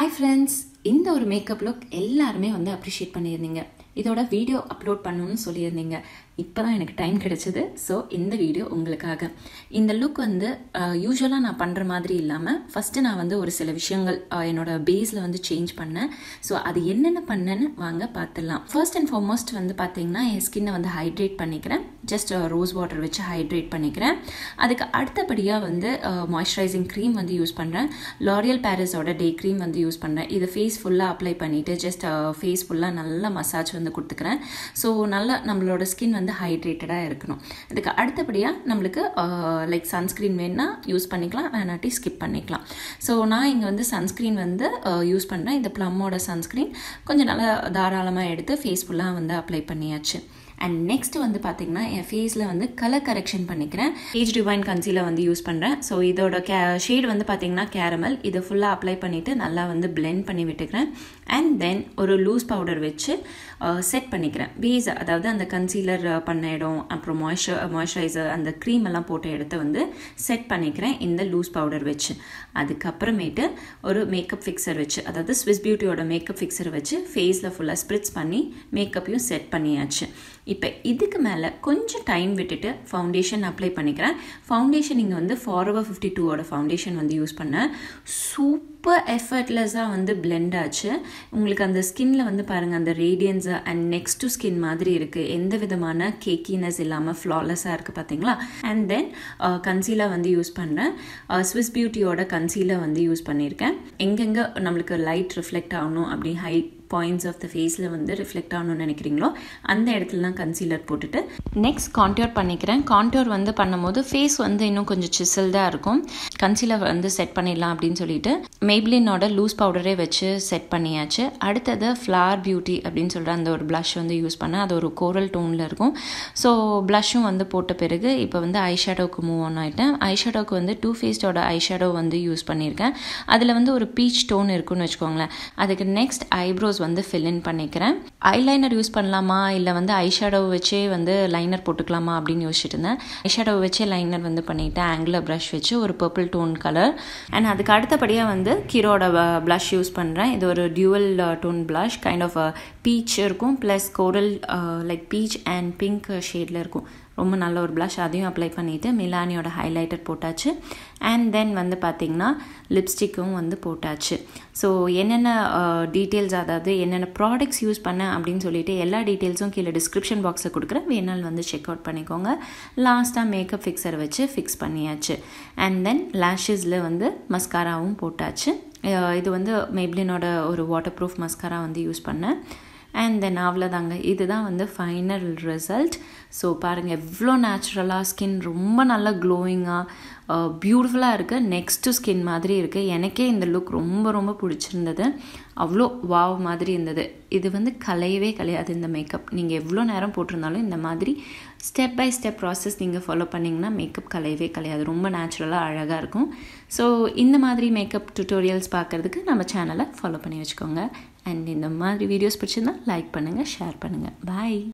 hi friends இந்த ஒரு makeup look எல்லாருமே வந்து அப்ரிஷியேட் பண்ணியிருந்தீங்க இதோட வீடியோ அப்லோட் பண்ணணும்னு சொல்லியிருந்தீங்க இப்போ தான் எனக்கு டைம் கிடைச்சது ஸோ இந்த வீடியோ உங்களுக்காக இந்த லுக் வந்து யூஸ்வலாக நான் பண்ணுற மாதிரி இல்லாமல் ஃபஸ்ட்டு நான் வந்து ஒரு சில விஷயங்கள் என்னோட பேஸில் வந்து சேஞ்ச் பண்ணேன் ஸோ அது என்னென்ன பண்ணேன்னு வாங்க பார்த்துடலாம் ஃபர்ஸ்ட் அண்ட் ஃபார்மோஸ்ட் வந்து பார்த்தீங்கன்னா என் ஸ்கின்னை வந்து ஹைட்ரேட் பண்ணிக்கிறேன் ஜஸ்ட் ரோஸ் வாட்டர் வச்சு ஹைட்ரேட் பண்ணிக்கிறேன் அதுக்கு அடுத்தபடியாக வந்து மாய்ஸ்சரைசிங் க்ரீம் வந்து யூஸ் பண்ணுறேன் லாரியல் பேரஸோட டே க்ரீம் வந்து யூஸ் பண்ணுறேன் இது ஃபேஸ் ஃபுல்லாக அப்ளை பண்ணிவிட்டு ஜஸ்ட் ஃபேஸ் ஃபுல்லாக நல்லா மசாஜ் வந்து கொடுத்துக்கிறேன் ஸோ நல்லா நம்மளோட ஸ்கின் வந்து வந்து ஹைட்ரேட்டடாக இருக்கணும் இதுக்கு அடுத்தபடியாக நம்மளுக்கு லைக் சன்ஸ்க்ரீன் வேணுன்னா யூஸ் பண்ணிக்கலாம் வேணாட்டி ஸ்கிப் பண்ணிக்கலாம் ஸோ நான் இங்கே வந்து சன்ஸ்க்ரீன் வந்து யூஸ் பண்ணுறேன் இந்த ப்ளம்மோட சன்ஸ்க்ரீன் கொஞ்சம் நல்லா தாராளமாக எடுத்து ஃபேஸ் ஃபுல்லாக வந்து அப்ளை பண்ணியாச்சு அண்ட் நெக்ஸ்ட் வந்து பார்த்தீங்கன்னா என் ஃபேஸில் வந்து கலர் கரெக்ஷன் பண்ணிக்கிறேன் ஏஜ் டிவைன் கன்சீலர் வந்து யூஸ் பண்ணுறேன் ஸோ இதோட கே ஷேடு வந்து பார்த்தீங்கன்னா கேரமல் இதை ஃபுல்லாக அப்ளை பண்ணிவிட்டு நல்லா வந்து பிளெண்ட் பண்ணி விட்டுக்கிறேன் அண்ட் தென் ஒரு லூஸ் பவுடர் வச்சு செட் பண்ணிக்கிறேன் பேஸ் அதாவது அந்த கன்சீலர் பண்ண இடம் அப்புறம் மாய்ஸ்சர் மாய்ஸ்சரைசர் அந்த க்ரீம் எல்லாம் போட்ட இடத்த வந்து செட் பண்ணிக்கிறேன் இந்த லூஸ் பவுடர் வச்சு அதுக்கப்புறமேட்டு ஒரு மேக்கப் ஃபிக்ஸர் வச்சு அதாவது ஸ்விஸ் பியூட்டியோட மேக்கப் ஃபிக்ஸர் வச்சு ஃபேஸில் ஃபுல்லாக ஸ்ப்ரிட்ஸ் பண்ணி மேக்கப்பையும் செட் பண்ணியாச்சு இப்போ இதுக்கு மேலே கொஞ்சம் டைம் விட்டுட்டு ஃபவுண்டேஷன் அப்ளை பண்ணிக்கிறேன் ஃபவுண்டேஷன் இங்கே வந்து ஃபார் ஓவர் ஃபிஃப்டி டூவோட ஃபவுண்டேஷன் வந்து யூஸ் பண்ணேன் சூப்பர் எஃபர்ட்லெஸ்ஸாக வந்து பிளெண்ட் ஆச்சு உங்களுக்கு அந்த ஸ்கின்ல வந்து பாருங்கள் அந்த radiance and next to skin மாதிரி இருக்குது எந்த விதமான கேக்கினஸ் இல்லாமல் ஃப்ளாலெஸ்ஸாக இருக்குது பார்த்தீங்களா அண்ட் தென் கன்சீலர் வந்து யூஸ் பண்ணுறேன் ஸ்விஸ் பியூட்டியோட கன்சீலர் வந்து யூஸ் பண்ணியிருக்கேன் எங்கெங்கே நம்மளுக்கு லைட் ரிஃப்ளெக்ட் ஆகணும் அப்படின்னு ஹை பாயிண்ட்ஸ் ஆஃப் த ஃபேஸில் வந்து ரிஃப்ளெக்ட் ஆகணும்னு நினைக்கிறீங்களோ அந்த இடத்துல தான் கன்சீலர் போட்டுட்டு நெக்ஸ்ட் கான்டியூர் பண்ணிக்கிறேன் கான்டியூர் வந்து பண்ணும்போது ஃபேஸ் வந்து இன்னும் கொஞ்சம் சிசில்டாக இருக்கும் கன்சீலர் வந்து செட் பண்ணிடலாம் அப்படின்னு சொல்லிட்டு மேபிளினோட லூஸ் பவுடரே வச்சு செட் பண்ணியாச்சு அடுத்தது ஃப்ளார் பியூட்டி அப்படின்னு சொல்கிற அந்த ஒரு ப்ளஷ் வந்து யூஸ் பண்ணேன் அது ஒரு கோரல் டோனில் இருக்கும் ஸோ ப்ளஷ்ஷும் வந்து போட்ட பிறகு இப்போ வந்து ஐஷேடோவுக்கு மூவ் ஆன் ஆகிட்டேன் ஐஷேடோவுக்கு வந்து டூ ஃபேஸ்டோட ஐஷேடோ வந்து யூஸ் பண்ணியிருக்கேன் அதில் வந்து ஒரு பீச் டோன் இருக்குன்னு வச்சுக்கோங்களேன் அதுக்கு நெக்ஸ்ட் ஐப்ரோஸ் வந்து வந்து ஃபில்இன் பண்ணிக்கிறேன் ஐலைனர் யூஸ் பண்ணலாமா இல்லை வந்து ஐ ஷேடோ வச்சே வந்து லைனர் போட்டுக்கலாமா அப்படின்னு யோசிச்சுட்டு இருந்தேன் ஐ ஷேடோ வச்சே லைனர் வந்து பண்ணிவிட்டேன் ஆங்கிளர் ப்ரஷ் வச்சு ஒரு பர்பிள் டோன் கலர் அண்ட் அதுக்கு அடுத்தபடியாக வந்து கீரோட ப்ளஷ் யூஸ் பண்ணுறேன் இது ஒரு dual tone blush kind of peach இருக்கும் plus coral like peach and pink ஷேடில் இருக்கும் ரொம்ப நல்ல ஒரு ப்ளஷ் அதையும் அப்ளை பண்ணிவிட்டு மிலானியோட ஹைலைட்டர் போட்டாச்சு அண்ட் தென் வந்து பார்த்திங்கன்னா லிப்ஸ்டிக்கும் வந்து போட்டாச்சு ஸோ என்னென்ன டீட்டெயில்ஸ் அதாவது என்னென்ன ப்ராடக்ட்ஸ் யூஸ் பண்ணேன் அப்படின்னு சொல்லிட்டு எல்லா டீட்டெயில்ஸும் கீழே டிஸ்கிரிப்ஷன் பாக்ஸில் கொடுக்குறேன் வேணால் வந்து செக் அவுட் பண்ணிக்கோங்க லாஸ்ட்டாக மேக்கப் ஃபிக்ஸர் வச்சு ஃபிக்ஸ் பண்ணியாச்சு அண்ட் தென் லேஷஸில் வந்து மஸ்காராவும் போட்டாச்சு இது வந்து மெப்ளினோட ஒரு வாட்டர் ப்ரூஃப் மஸ்காரா வந்து யூஸ் பண்ணேன் அண்ட் தென் அவ்வளோதாங்க இதுதான் வந்து ஃபைனல் ரிசல்ட் ஸோ பாருங்கள் எவ்வளோ நேச்சுரலாக ஸ்கின் ரொம்ப நல்லா க்ளோயிங்காக பியூட்டிஃபுல்லாக இருக்குது நெக்ஸ்ட்டு ஸ்கின் மாதிரி இருக்குது எனக்கே இந்த லுக் ரொம்ப ரொம்ப பிடிச்சிருந்தது அவ்வளோ வாவ் மாதிரி இருந்தது இது வந்து கலையவே கலையாது இந்த மேக்கப் நீங்கள் எவ்வளோ நேரம் போட்டிருந்தாலும் இந்த மாதிரி ஸ்டெப் பை ஸ்டெப் ப்ராசஸ் நீங்கள் ஃபாலோ பண்ணிங்கன்னா மேக்கப் கலையவே கலையாது ரொம்ப நேச்சுரலாக அழகாக இருக்கும் ஸோ இந்த மாதிரி மேக்கப் டுட்டோரியல்ஸ் பார்க்குறதுக்கு நம்ம சேனலை ஃபாலோ பண்ணி வச்சுக்கோங்க அண்ட் இந்த மாதிரி வீடியோஸ் பிடிச்சிருந்தால் லைக் பண்ணுங்கள் ஷேர் பண்ணுங்கள் பாய்